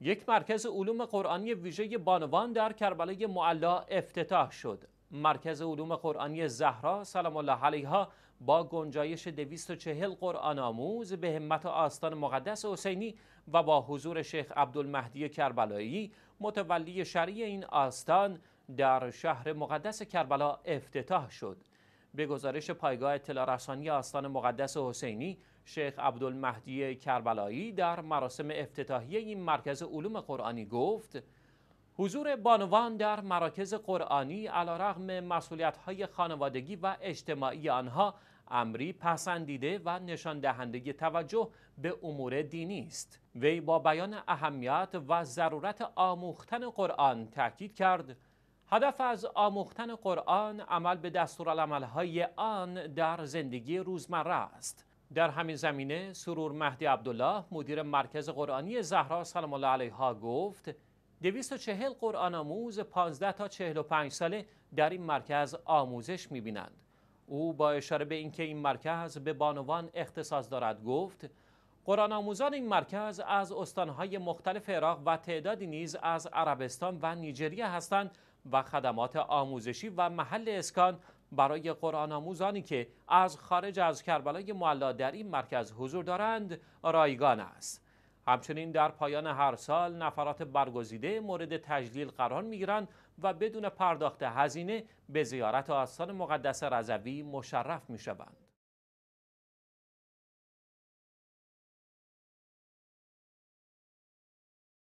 یک مرکز علوم قرآنی ویژه بانوان در کربلای معلا افتتاح شد. مرکز علوم قرآنی زهرا سلام الله علیها با گنجایش 240 قرآن آموز به همت آستان مقدس حسینی و با حضور شیخ عبدالمهدی کربلایی متولی شرعی این آستان در شهر مقدس کربلا افتتاح شد. به گزارش پایگاه اطلاع رسانی آستان مقدس حسینی شیخ عبدالمهدی کربلایی در مراسم افتتاحیه این مرکز علوم قرآنی گفت حضور بانوان در مراکز قرآنی علا رغم های خانوادگی و اجتماعی آنها امری پسندیده و نشان دهنده توجه به امور دینی است وی با بیان اهمیت و ضرورت آموختن قرآن تاکید کرد هدف از آموختن قرآن عمل به دستورالعملهای آن در زندگی روزمره است در همین زمینه سرور مهدی عبدالله مدیر مرکز قرآنی زهرا سلام الله علیها گفت 240 قرآن آموز 15 تا 45 ساله در این مرکز آموزش میبینند او با اشاره به اینکه این مرکز به بانوان اختصاص دارد گفت قرآن آموزان این مرکز از استانهای مختلف عراق و تعدادی نیز از عربستان و نیجریه هستند و خدمات آموزشی و محل اسکان برای قرآن آموزانی که از خارج از کربلای معلا در این مرکز حضور دارند رایگان است. همچنین در پایان هر سال نفرات برگزیده مورد تجلیل قرار میگیرند و بدون پرداخت هزینه به زیارت آستان مقدس رضوی مشرف می